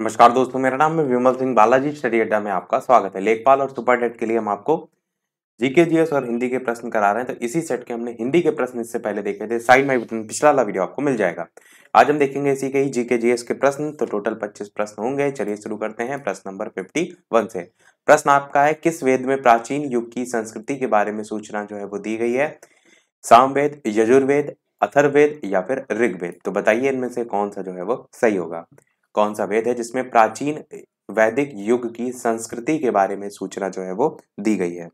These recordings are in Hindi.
नमस्कार दोस्तों मेरा नाम है विमल सिंह बालाजी स्टडी अड्डा में आपका स्वागत है लेखपाल और सुपर टेट के लिए हम आपको जीके जीएस और हिंदी के प्रश्न करा रहे हैं तो इसी सेट के हमने हिंदी के प्रश्न इससे पहले देखे थे साइड माई बटन तो पिछला वाला वीडियो आपको मिल जाएगा आज हम देखेंगे इसी के ही जीके जीएस के प्रश्न तो टोटल पच्चीस प्रश्न होंगे चलिए शुरू करते हैं प्रश्न नंबर फिफ्टी वन से प्रश्न आपका है किस वेद में प्राचीन युग की संस्कृति के बारे में सूचना जो है वो दी गई है सामवेद यजुर्वेद अथर्वेद या फिर ऋग्वेद तो बताइए इनमें से कौन सा जो है वो सही होगा कौन सा वेद है जिसमें प्राचीन वैदिक युग की संस्कृति के बारे में सूचना जो है वो दी गई है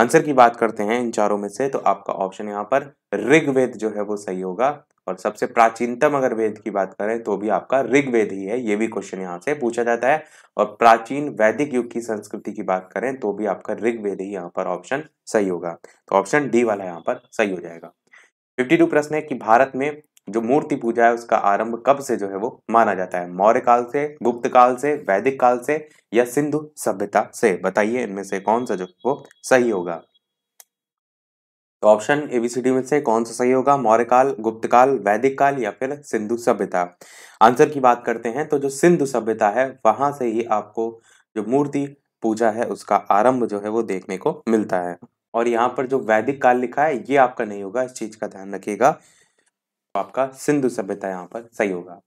आंसर की बात करते हैं इन चारों में से तो आपका ऑप्शन यहाँ पर ऋग्वेद जो है वो सही होगा और सबसे प्राचीनतम अगर वेद की बात करें तो भी आपका ऋग्वेद ही है ये भी क्वेश्चन यहाँ से पूछा जाता है और प्राचीन वैदिक युग की संस्कृति की बात करें तो भी आपका ऋग्वेद ही यहाँ पर ऑप्शन सही होगा तो ऑप्शन डी वाला यहाँ पर सही हो जाएगा 52 प्रश्न है कि भारत में जो मूर्ति पूजा है उसका आरंभ कब से जो है वो माना जाता है मौर्य काल से गुप्त काल से वैदिक काल से या सिंधु सभ्यता से बताइए इनमें से कौन सा जो वो सही होगा तो ऑप्शन एबीसीडी में से कौन सा सही होगा मौर्य काल गुप्त काल वैदिक काल या फिर सिंधु सभ्यता आंसर की बात करते हैं तो जो सिंधु सभ्यता है वहां से ही आपको जो मूर्ति पूजा है उसका आरंभ जो है वो देखने को मिलता है और यहाँ पर जो वैदिक काल लिखा है ये आपका नहीं होगा इस चीज का ध्यान रखिएगा आपका सिंधु सभ्यता यहाँ पर सही होगा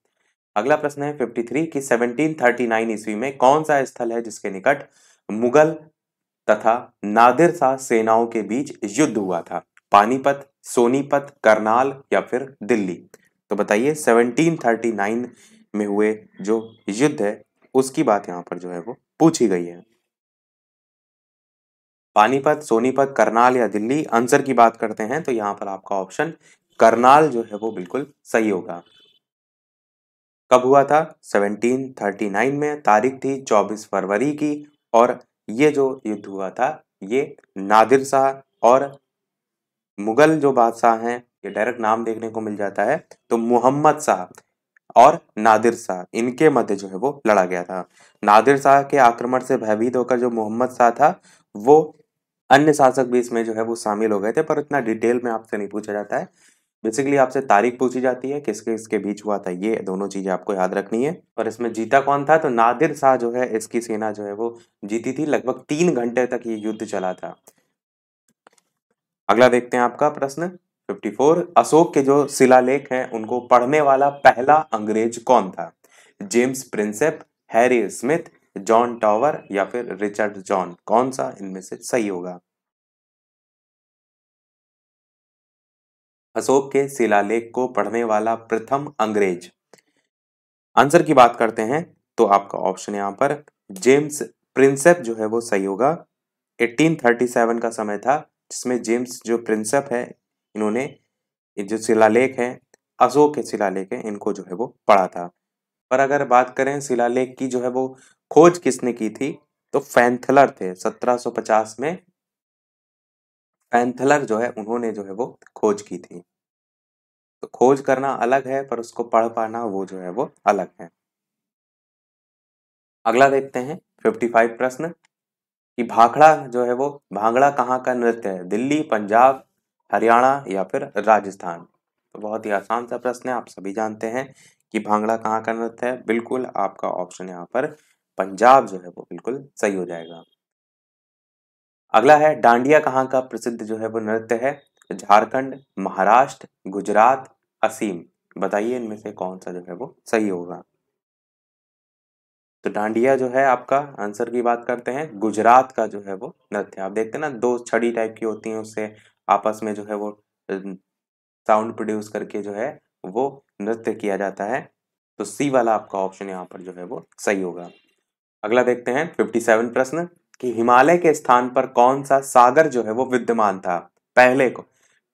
अगला प्रश्न है 53 कि 1739 ईस्वी में कौन सा स्थल है जिसके निकट मुगल तथा नादिर शाह सेनाओं के बीच युद्ध हुआ था पानीपत सोनीपत करनाल या फिर दिल्ली तो बताइए 1739 में हुए जो युद्ध है उसकी बात यहाँ पर जो है वो पूछी गई है पानीपत सोनीपत करनाल या दिल्ली आंसर की बात करते हैं तो यहाँ पर आपका ऑप्शन करनाल जो है वो बिल्कुल सही होगा कब हुआ था 1739 में तारीख थी 24 फरवरी की और ये जो युद्ध हुआ था ये नादिर शाह और मुगल जो बादशाह हैं ये डायरेक्ट नाम देखने को मिल जाता है तो मोहम्मद शाह और नादिर शाह इनके मध्य जो है वो लड़ा गया था नादिर शाह के आक्रमण से भयभीत होकर जो मोहम्मद शाह था वो अन्य शासक भी इसमें जो है वो शामिल हो गए थे पर इतना डिटेल में आपसे नहीं पूछा जाता है बेसिकली आपसे तारीख पूछी जाती है किसके इसके बीच हुआ था ये दोनों चीज़ें आपको याद रखनी है और इसमें जीता कौन था तो नादिर शाह जो है इसकी सेना जो है वो जीती थी लगभग तीन घंटे तक ये युद्ध चला था अगला देखते हैं आपका प्रश्न 54 अशोक के जो शिलालेख हैं उनको पढ़ने वाला पहला अंग्रेज कौन था James Prinsep Harry Smith John Tower या फिर रिचर्ड जॉन कौन सा इनमें से सही होगा अशोक के शिलालेख को पढ़ने वाला प्रथम अंग्रेज आंसर की बात करते हैं तो आपका ऑप्शन यहां पर जेम्स प्रिंसेप जो है वो सही होगा 1837 का समय था जिसमें जेम्स जो प्रिंसेप है इन्होंने जो शिलालेख है अशोक के शिलालेख है इनको जो है वो पढ़ा था पर अगर बात करें शिलालेख की जो है वो खोज किसने की थी तो फैंथलर थे 1750 में पैंथलर जो है उन्होंने जो है वो खोज की थी तो खोज करना अलग है पर उसको पढ़ पाना वो जो है वो अलग है अगला देखते हैं 55 प्रश्न कि भाखड़ा जो है वो भांगड़ा कहाँ का नृत्य है दिल्ली पंजाब हरियाणा या फिर राजस्थान तो बहुत ही आसान सा प्रश्न है आप सभी जानते हैं कि भांगड़ा कहाँ का नृत्य है बिल्कुल आपका ऑप्शन यहाँ पर पंजाब जो है वो बिल्कुल सही हो जाएगा अगला है डांडिया कहाँ का प्रसिद्ध जो है वो नृत्य है झारखंड महाराष्ट्र गुजरात असीम बताइए इनमें से कौन सा जो है वो सही होगा तो डांडिया जो है आपका आंसर की बात करते हैं गुजरात का जो है वो नृत्य आप देखते हैं ना दो छड़ी टाइप की होती है उससे आपस में जो है वो साउंड प्रोड्यूस करके जो है वो नृत्य किया जाता है तो सी वाला आपका ऑप्शन यहाँ पर जो है वो सही होगा अगला देखते हैं फिफ्टी सेवन प्रश्न कि हिमालय के स्थान पर कौन सा सागर जो है वो विद्यमान था पहले को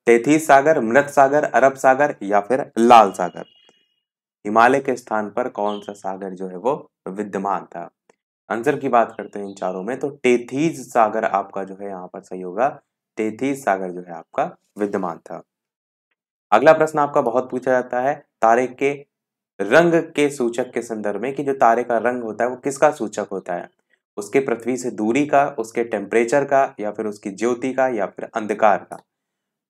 तेथी सागर मृत सागर अरब सागर या फिर लाल सागर हिमालय के स्थान पर कौन सा सागर जो है वो विद्यमान था आंसर की बात करते हैं इन चारों में तो तेथीज सागर आपका जो है यहाँ पर सही होगा तेथीज सागर जो है आपका विद्यमान था अगला प्रश्न आपका बहुत पूछा जाता है तारे के रंग के सूचक के संदर्भ में कि जो तारे का रंग होता है वो किसका सूचक होता है उसके पृथ्वी से दूरी का उसके टेम्परेचर का या फिर उसकी ज्योति का या फिर अंधकार का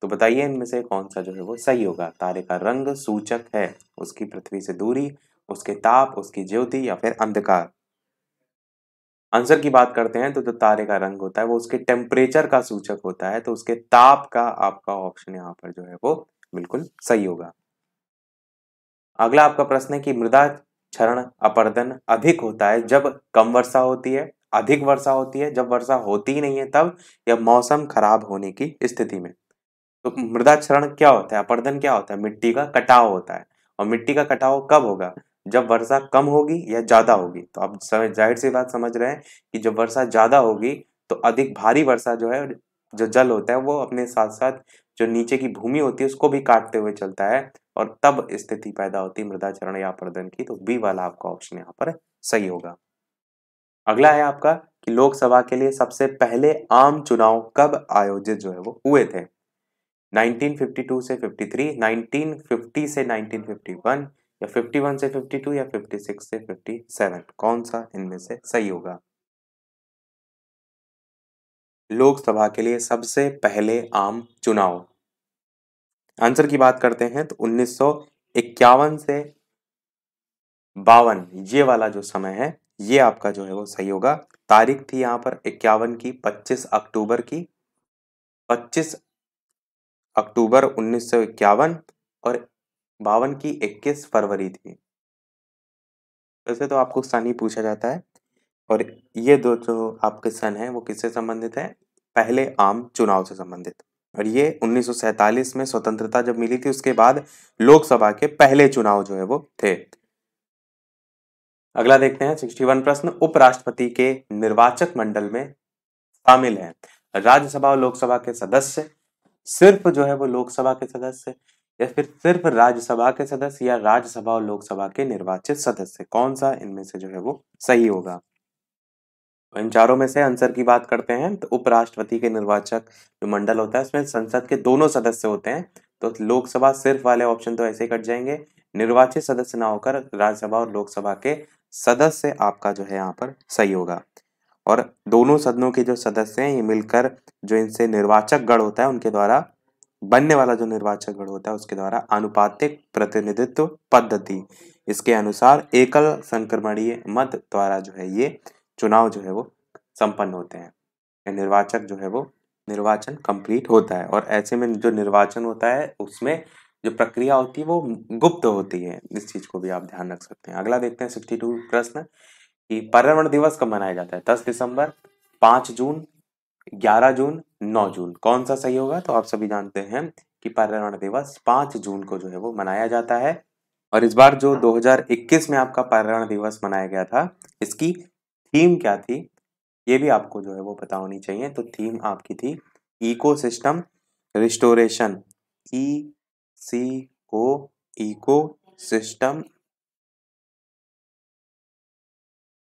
तो बताइए इनमें से कौन सा जो है वो सही होगा तारे का रंग सूचक है उसकी पृथ्वी से दूरी उसके ताप उसकी ज्योति या फिर अंधकार आंसर की बात करते हैं तो जो तो तारे का रंग होता है वो उसके टेम्परेचर का सूचक होता है तो उसके ताप का आपका ऑप्शन यहाँ पर जो है वो बिल्कुल सही होगा अगला आपका प्रश्न है कि मृदा क्षरण अपर्दन अधिक होता है जब कम वर्षा होती है अधिक वर्षा होती है जब वर्षा होती ही नहीं है तब यह मौसम खराब होने की स्थिति में तो हम्म। मृदा क्षरण क्या होता है अपर्दन क्या होता है मिट्टी का कटाव होता है और मिट्टी का कटाव कब होगा जब वर्षा कम होगी या ज़्यादा होगी तो आप जाहिर सी बात समझ रहे हैं कि जब वर्षा ज़्यादा होगी तो अधिक भारी वर्षा जो है जो जल होता है वो अपने साथ साथ जो नीचे की भूमि होती है उसको भी काटते हुए चलता है और तब स्थिति पैदा होती चरण या प्रदन की तो बी वाला आपका ऑप्शन यहाँ पर सही होगा अगला है आपका कि लोकसभा के लिए सबसे पहले आम चुनाव कब आयोजित जो है वो हुए थे 1952 से 53, 1950 से 1951 या 51 से 52 या 56 से 57 कौन सा इनमें से सही होगा लोकसभा के लिए सबसे पहले आम चुनाव आंसर की बात करते हैं तो उन्नीस इक्यावन से बावन ये वाला जो समय है ये आपका जो है वो सही होगा तारीख थी यहाँ पर इक्यावन की 25 अक्टूबर की 25 अक्टूबर उन्नीस और बावन की 21 फरवरी थी वैसे तो आपको सन ही पूछा जाता है और ये दो जो आपके सन है वो किससे संबंधित है पहले आम चुनाव से संबंधित और ये 1947 में स्वतंत्रता जब मिली थी उसके बाद लोकसभा के पहले चुनाव जो है वो थे अगला देखते हैं 61 प्रश्न उपराष्ट्रपति के निर्वाचक मंडल में शामिल है राज्यसभा और लोकसभा के सदस्य सिर्फ जो है वो लोकसभा के सदस्य या फिर सिर्फ राज्यसभा के सदस्य या राज्यसभा और लोकसभा के निर्वाचित सदस्य कौन सा इनमें से जो है वो सही होगा तो इन चारों में से आंसर की बात करते हैं तो उपराष्ट्रपति के निर्वाचक जो मंडल होता है उसमें संसद के दोनों सदस्य होते हैं तो लोकसभा सिर्फ वाले ऑप्शन तो ऐसे ही कट जाएंगे निर्वाचित सदस्य ना होकर राज्यसभा और लोकसभा के सदस्य आपका जो है यहाँ पर सही होगा और दोनों सदनों के जो सदस्य हैं ये मिलकर जो इनसे निर्वाचक गण होता है उनके द्वारा बनने वाला जो निर्वाचक गण होता है उसके द्वारा अनुपातिक प्रतिनिधित्व पद्धति इसके अनुसार एकल संक्रमणीय मत द्वारा जो है ये चुनाव जो है वो संपन्न होते हैं निर्वाचक जो है वो निर्वाचन कंप्लीट होता है और ऐसे में जो निर्वाचन होता है उसमें जो प्रक्रिया होती है वो गुप्त होती है इस चीज़ को भी आप ध्यान रख सकते हैं अगला देखते हैं सिक्सटी टू प्रश्न कि पर्यावरण दिवस कब मनाया जाता है दस दिसंबर पाँच जून ग्यारह जून नौ जून कौन सा सही होगा तो आप सभी जानते हैं कि पर्यावरण दिवस पाँच जून को जो है वो मनाया जाता है और इस बार जो 2021 में आपका पर्यावरण दिवस मनाया गया था इसकी थीम क्या थी ये भी आपको जो है वो पता होनी चाहिए तो थीम आपकी थी ecosystem restoration E C O eco system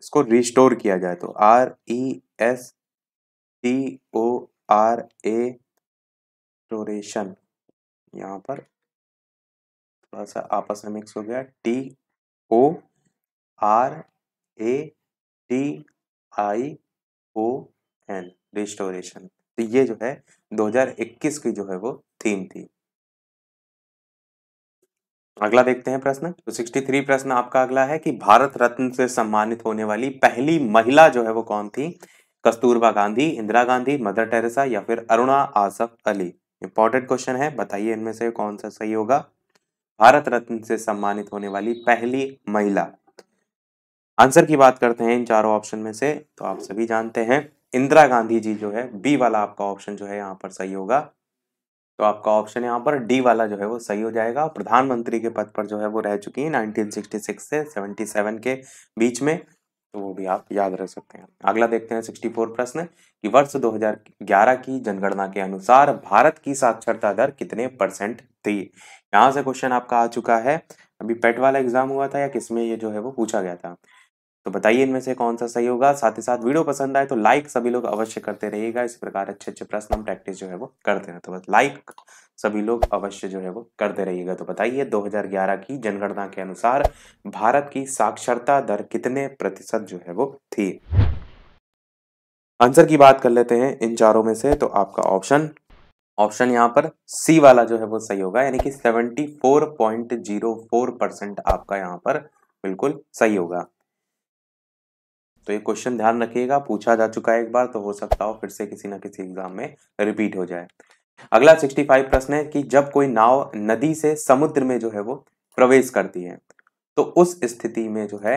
इसको रिस्टोर किया जाए तो R E S T O R A restoration यहाँ पर थोड़ा सा आपस में मिक्स हो गया T O R A D I O N restoration तो ये जो है 2021 की जो है वो थीम थी अगला देखते हैं प्रश्न तो 63 प्रश्न आपका अगला है कि भारत रत्न से सम्मानित होने वाली पहली महिला जो है वो कौन थी कस्तूरबा गांधी इंदिरा गांधी मदर टेरेसा या फिर अरुणा आसफ अली इंपॉर्टेंट क्वेश्चन है बताइए इनमें से कौन सा सही होगा भारत रत्न से सम्मानित होने वाली पहली महिला आंसर की बात करते हैं इन चारों ऑप्शन में से तो आप हम्म। सभी जानते हैं इंदिरा गांधी जी जो है बी वाला आपका ऑप्शन जो है यहाँ पर सही होगा तो आपका ऑप्शन यहाँ पर डी वाला जो है वो सही हो जाएगा प्रधानमंत्री के पद पर जो है वो रह चुकी है 1966 से 77 के बीच में तो वो भी आप याद रख सकते हैं अगला देखते हैं 64 प्रश्न कि वर्ष 2011 की जनगणना के अनुसार भारत की साक्षरता दर कितने परसेंट थी यहाँ से क्वेश्चन आपका आ चुका है अभी पेट वाला एग्जाम हुआ था या किसमें ये जो है वो पूछा गया था तो बताइए इनमें से कौन सा सही होगा साथ ही साथ वीडियो पसंद आए तो लाइक सभी लोग अवश्य करते रहिएगा इस प्रकार अच्छे अच्छे प्रश्न हम प्रैक्टिस जो है वो करते हैं तो बस लाइक सभी लोग अवश्य जो है वो करते रहिएगा तो बताइए 2011 की जनगणना के अनुसार भारत की साक्षरता दर कितने प्रतिशत जो है वो थी आंसर की बात कर लेते हैं इन चारों में से तो आपका ऑप्शन ऑप्शन यहाँ पर सी वाला जो है वो सही होगा यानी कि सेवेंटी परसेंट आपका यहाँ पर बिल्कुल सही होगा तो ये क्वेश्चन ध्यान रखिएगा पूछा जा चुका है एक बार तो हो सकता हो फिर से किसी ना किसी एग्जाम में रिपीट हो जाए अगला 65 प्रश्न है कि जब कोई नाव नदी से समुद्र में जो है वो प्रवेश करती है तो उस स्थिति में जो है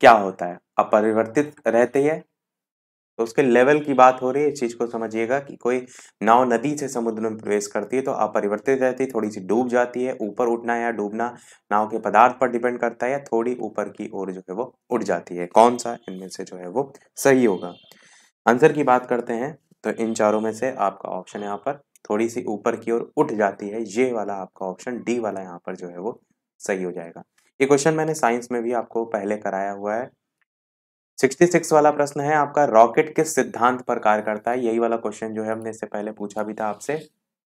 क्या होता है अपरिवर्तित रहती है तो उसके लेवल की बात हो रही है इस चीज़ को समझिएगा कि कोई नाव नदी से समुद्र में प्रवेश करती है तो अपरिवर्तित रहती है थोड़ी सी डूब जाती है ऊपर उठना या डूबना नाव के पदार्थ पर डिपेंड करता है या थोड़ी ऊपर की ओर जो है वो उठ जाती है कौन सा इनमें से जो है वो सही होगा आंसर की बात करते हैं तो इन चारों में से आपका ऑप्शन यहाँ पर थोड़ी सी ऊपर की ओर उठ जाती है ये वाला आपका ऑप्शन डी वाला यहाँ पर जो है वो सही हो जाएगा ये क्वेश्चन मैंने साइंस में भी आपको पहले कराया हुआ है 66 वाला प्रश्न है आपका रॉकेट किस सिद्धांत पर कार्य करता है यही वाला क्वेश्चन जो है हमने इससे पहले पूछा भी था आपसे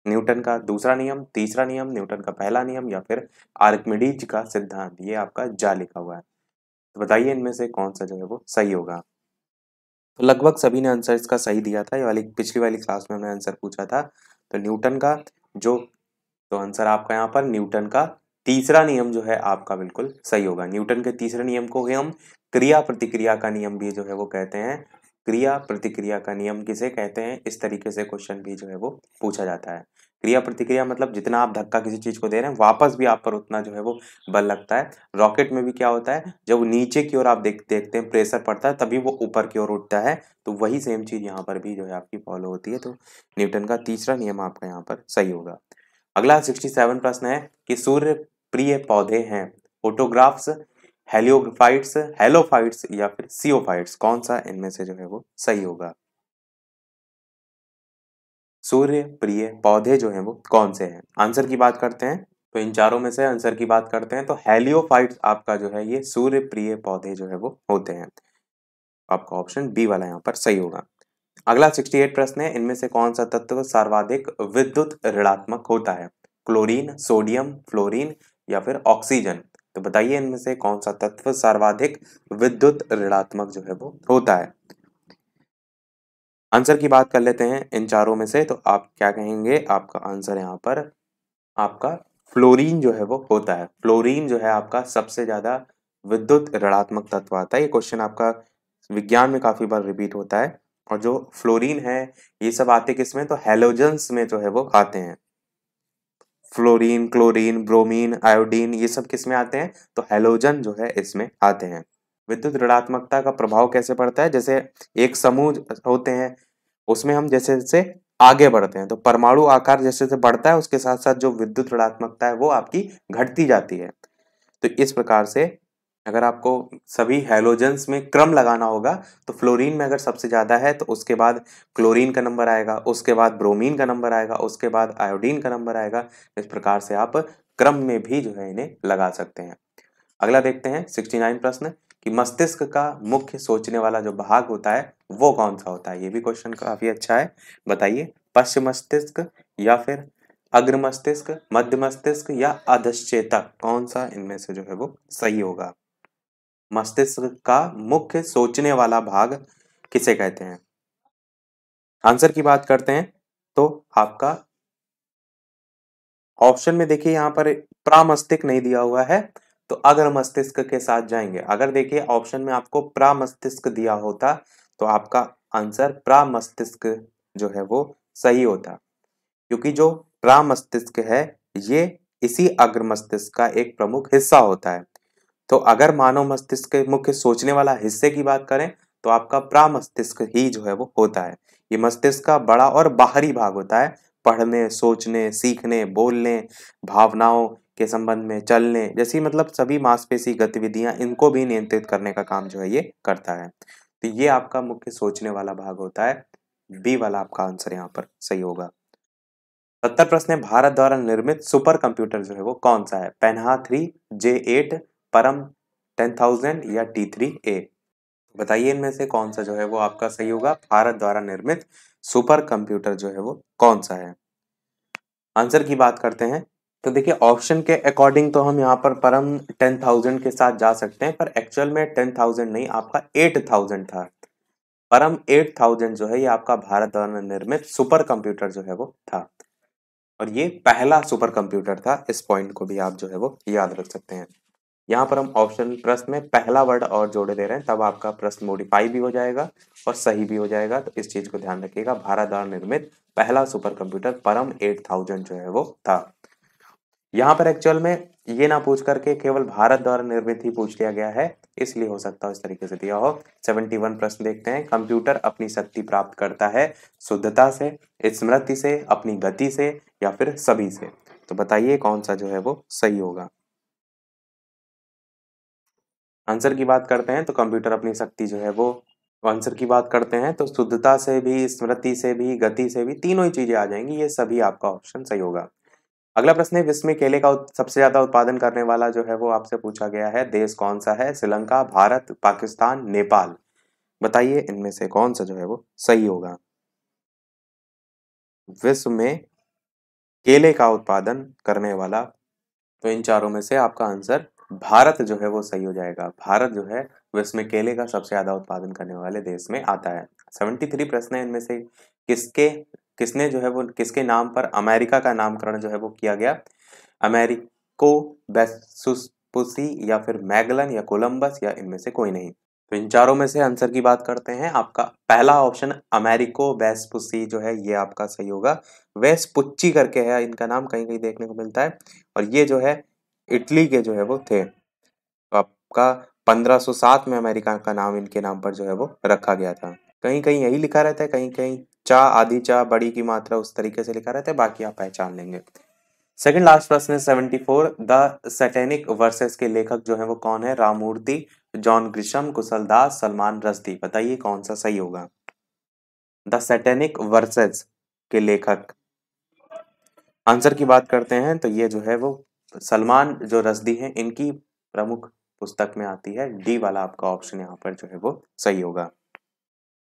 न्यूटन का दूसरा नियम तीसरा नियम न्यूटन का पहला नियम या फिर आर्कमिडीज का सिद्धांत ये आपका जा लिखा हुआ है तो बताइए इनमें से कौन सा जो है वो सही होगा तो लगभग सभी ने आंसर इसका सही दिया था ये वाली पिछली वाली क्लास में हमने आंसर पूछा था तो न्यूटन का जो तो आंसर आपका यहाँ पर न्यूटन का तीसरा नियम जो है आपका बिल्कुल सही होगा न्यूटन के तीसरे नियम को हम क्रिया प्रतिक्रिया का नियम भी जो है वो कहते हैं क्रिया प्रतिक्रिया का नियम किसे कहते हैं इस तरीके से क्वेश्चन भी जो है वो पूछा जाता है क्रिया प्रतिक्रिया मतलब जितना आप धक्का किसी चीज़ को दे रहे हैं वापस भी आप पर उतना जो है वो बल लगता है रॉकेट में भी क्या होता है जब नीचे की ओर आप देख देखते हैं प्रेशर पड़ता है तभी वो ऊपर की ओर उठता है तो वही सेम चीज़ यहाँ पर भी जो है आपकी फॉलो होती है तो न्यूटन का तीसरा नियम आपका यहाँ पर सही होगा अगला सिक्सटी सेवन प्रश्न है कि सूर्य प्रिय पौधे हैं फोटोग्राफ्स हेलियोफाइट्स हेलोफाइट्स या फिर सीओफाइट्स कौन सा इनमें से जो है वो सही होगा सूर्य प्रिय पौधे जो हैं वो कौन से हैं आंसर की बात करते हैं तो इन चारों में से आंसर की बात करते हैं तो हेलियोफाइट्स आपका जो है ये सूर्य प्रिय पौधे जो है वो होते हैं आपका ऑप्शन बी वाला यहाँ पर सही होगा अगला 68 प्रश्न है इनमें से कौन सा तत्व सर्वाधिक विद्युत ऋणात्मक होता है क्लोरीन सोडियम फ्लोरीन या फिर ऑक्सीजन तो बताइए इनमें से कौन सा तत्व सर्वाधिक विद्युत ऋणात्मक जो है वो होता है आंसर की बात कर लेते हैं इन चारों में से तो आप क्या कहेंगे आपका आंसर यहाँ पर आपका फ्लोरीन जो है वो होता है फ्लोरीन जो है आपका सबसे ज़्यादा विद्युत ऋणात्मक तत्व आता है ये क्वेश्चन आपका विज्ञान में काफ़ी बार रिपीट होता है और जो फ्लोरीन है ये सब आते किसमें तो हेलोजन्स में जो है वो आते हैं फ्लोरीन क्लोरीन ब्रोमीन आयोडीन ये सब किस में आते हैं तो हेलोजन जो है इसमें आते हैं विद्युत ऋणात्मकता का प्रभाव कैसे पड़ता है जैसे एक समूह होते हैं उसमें हम जैसे जैसे आगे बढ़ते हैं तो परमाणु आकार जैसे जैसे बढ़ता है उसके साथ साथ जो विद्युत ऋणात्मकता है वो आपकी घटती जाती है तो इस प्रकार से अगर आपको सभी हेलोजेंस में क्रम लगाना होगा तो फ्लोरीन में अगर सबसे ज़्यादा है तो उसके बाद क्लोरीन का नंबर आएगा उसके बाद ब्रोमीन का नंबर आएगा उसके बाद आयोडीन का नंबर आएगा इस प्रकार से आप क्रम में भी जो है इन्हें लगा सकते हैं अगला देखते हैं सिक्सटी नाइन प्रश्न कि मस्तिष्क का मुख्य सोचने वाला जो भाग होता है वो कौन सा होता है ये भी क्वेश्चन काफ़ी अच्छा है बताइए पश्चिम मस्तिष्क या फिर अग्र मस्तिष्क मध्य मस्तिष्क या अधश्चेतक कौन सा इनमें से जो है वो सही होगा मस्तिष्क का मुख्य सोचने वाला भाग किसे कहते हैं आंसर की बात करते हैं तो आपका ऑप्शन में देखिए यहां पर प्रामस्तिक नहीं दिया हुआ है तो अगर मस्तिष्क के साथ जाएंगे अगर देखिए ऑप्शन में आपको प्रामस्तिष्क दिया होता तो आपका आंसर प्रामस्तिष्क जो है वो सही होता क्योंकि जो प्रामस्तिष्क है ये इसी अग्र मस्तिष्क का एक प्रमुख हिस्सा होता है तो अगर मानव मस्तिष्क के मुख्य सोचने वाला हिस्से की बात करें तो आपका प्रा मस्तिष्क ही जो है वो होता है ये मस्तिष्क का बड़ा और बाहरी भाग होता है पढ़ने सोचने सीखने बोलने भावनाओं के संबंध में चलने जैसी मतलब सभी मांसपेशी गतिविधियां इनको भी नियंत्रित करने का काम जो है ये करता है तो ये आपका मुख्य सोचने वाला भाग होता है बी वाला आपका आंसर यहाँ पर सही होगा सत्तर प्रश्न है भारत द्वारा निर्मित सुपर कंप्यूटर जो है वो कौन सा है पेनहा three J eight Param ten thousand या टी थ्री ए बताइए इनमें से कौन सा जो है वो आपका सही होगा भारत द्वारा निर्मित सुपर कंप्यूटर जो है वो कौन सा है आंसर की बात करते हैं तो देखिए ऑप्शन के अकॉर्डिंग तो हम यहाँ पर परम टेन थाउजेंड के साथ जा सकते हैं पर एक्चुअल में टेन थाउजेंड नहीं आपका एट थाउजेंड था परम एट थाउजेंड जो है ये आपका भारत द्वारा निर्मित सुपर कंप्यूटर जो है वो था और ये पहला सुपर कंप्यूटर था इस पॉइंट को भी आप जो है वो याद रख सकते हैं यहाँ पर हम ऑप्शन प्रश्न में पहला वर्ड और जोड़े दे रहे हैं तब आपका प्रश्न मोडिफाई भी हो जाएगा और सही भी हो जाएगा तो इस चीज को ध्यान रखिएगा भारत द्वारा निर्मित पहला super computer Param eight thousand जो है वो था यहाँ पर एक्चुअल में ये ना पूछ करके केवल भारत द्वारा निर्मित ही पूछ लिया गया है इसलिए हो सकता है इस तरीके से दिया हो सेवेंटी वन प्रश्न देखते हैं कंप्यूटर अपनी शक्ति प्राप्त करता है शुद्धता से स्मृति से अपनी गति से या फिर सभी से तो बताइए कौन सा जो है वो सही होगा आंसर की बात करते हैं तो कंप्यूटर अपनी शक्ति जो है वो आंसर की बात करते हैं तो शुद्धता से भी स्मृति से भी गति से भी तीनों ही चीज़ें आ जाएंगी ये सभी आपका ऑप्शन सही होगा अगला प्रश्न है विश्व में केले का सबसे ज़्यादा उत्पादन करने वाला जो है वो आपसे पूछा गया है देश कौन सा है श्रीलंका भारत पाकिस्तान नेपाल बताइए इनमें से कौन सा जो है वो सही होगा विश्व में केले का उत्पादन करने वाला तो इन चारों में से आपका आंसर भारत जो है वो सही हो जाएगा भारत जो है विश्व में केले का सबसे ज़्यादा उत्पादन करने वाले देश में आता है सेवेंटी थ्री प्रश्न है इनमें से किसके किसने जो है वो किसके नाम पर अमेरिका का नामकरण जो है वो किया गया अमेरिको बेसुसपुसी या फिर मैगलन या कोलंबस या इनमें से कोई नहीं तो इन चारों में से आंसर की बात करते हैं आपका पहला ऑप्शन अमेरिको वेस्पुसी जो है ये आपका सही होगा वेस्पुच्ची करके है इनका नाम कहीं कहीं देखने को मिलता है और ये जो है इटली के जो है वो थे तो आपका 1507 में अमेरिका का नाम इनके नाम पर जो है वो रखा गया था कहीं कहीं यही लिखा रहता है कहीं कहीं चा आधी चा बड़ी की मात्रा उस तरीके से लिखा रहता है बाकी आप पहचान लेंगे सेकंड लास्ट प्रश्न है seventy four the Satanic Verses के लेखक जो है वो कौन है रामूर्ति जॉन ग्रिशम कुशल दास सलमान रस्ती बताइए कौन सा सही होगा द सेटेनिक वर्सेस के लेखक आंसर की बात करते हैं तो ये जो है वो सलमान जो रसदी हैं इनकी प्रमुख पुस्तक में आती है डी वाला आपका ऑप्शन यहाँ पर जो है वो सही होगा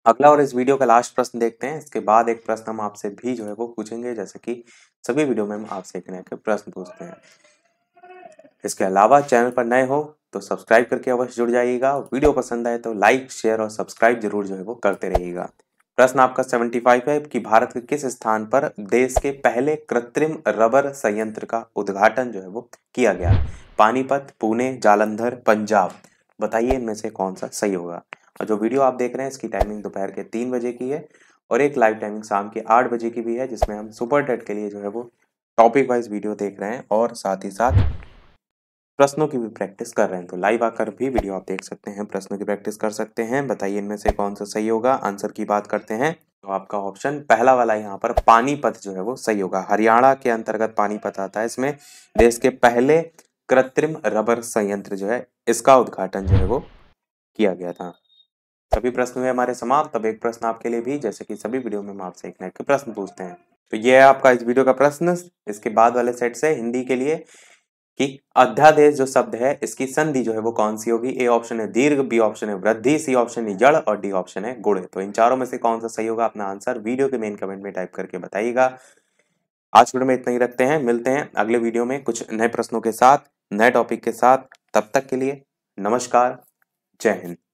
अगला और इस वीडियो का लास्ट प्रश्न देखते हैं इसके बाद एक प्रश्न हम आपसे भी जो है वो पूछेंगे जैसे कि सभी वीडियो में हम आपसे एक नए प्रश्न पूछते हैं इसके अलावा चैनल पर नए हो तो सब्सक्राइब करके अवश्य जुड़ जाइएगा वीडियो पसंद आए तो लाइक शेयर और सब्सक्राइब जरूर जो है वो करते रहिएगा प्रश्न आपका 75 है कि भारत के किस स्थान पर देश के पहले कृत्रिम रबर संयंत्र का उद्घाटन जो है वो किया गया पानीपत पुणे जालंधर पंजाब बताइए इनमें से कौन सा सही होगा और जो वीडियो आप देख रहे हैं इसकी टाइमिंग दोपहर के तीन बजे की है और एक लाइव टाइमिंग शाम के आठ बजे की भी है जिसमें हम सुपर टेट के लिए जो है वो टॉपिक वाइज वीडियो देख रहे हैं और साथ ही साथ प्रश्नों की भी प्रैक्टिस कर रहे हैं तो लाइव आकर भी वीडियो आप देख सकते हैं प्रश्नों की प्रैक्टिस कर सकते हैं बताइए इनमें से कौन सा सही होगा आंसर की बात करते हैं तो आपका ऑप्शन पहला वाला यहाँ पर पानीपत जो है वो सही होगा हरियाणा के अंतर्गत पानीपत आता है इसमें देश के पहले कृत्रिम रबर संयंत्र जो है इसका उद्घाटन जो है वो किया गया था सभी प्रश्न हुए हमारे समाप्त अब एक प्रश्न आपके लिए भी जैसे कि सभी वीडियो में हम आपसे एक नए प्रश्न पूछते हैं तो ये है आपका इस वीडियो का प्रश्न इसके बाद वाले सेट से हिंदी के लिए कि अध्यादेश जो शब्द है इसकी संधि जो है वो कौन सी होगी ए ऑप्शन है दीर्घ बी ऑप्शन है वृद्धि सी ऑप्शन है जड़ और डी ऑप्शन है गुड़ तो इन चारों में से कौन सा सही होगा अपना आंसर वीडियो के मेन कमेंट में टाइप करके बताइएगा आज वीडियो में इतना ही रखते हैं मिलते हैं अगले वीडियो में कुछ नए प्रश्नों के साथ नए टॉपिक के साथ तब तक के लिए नमस्कार जय हिंद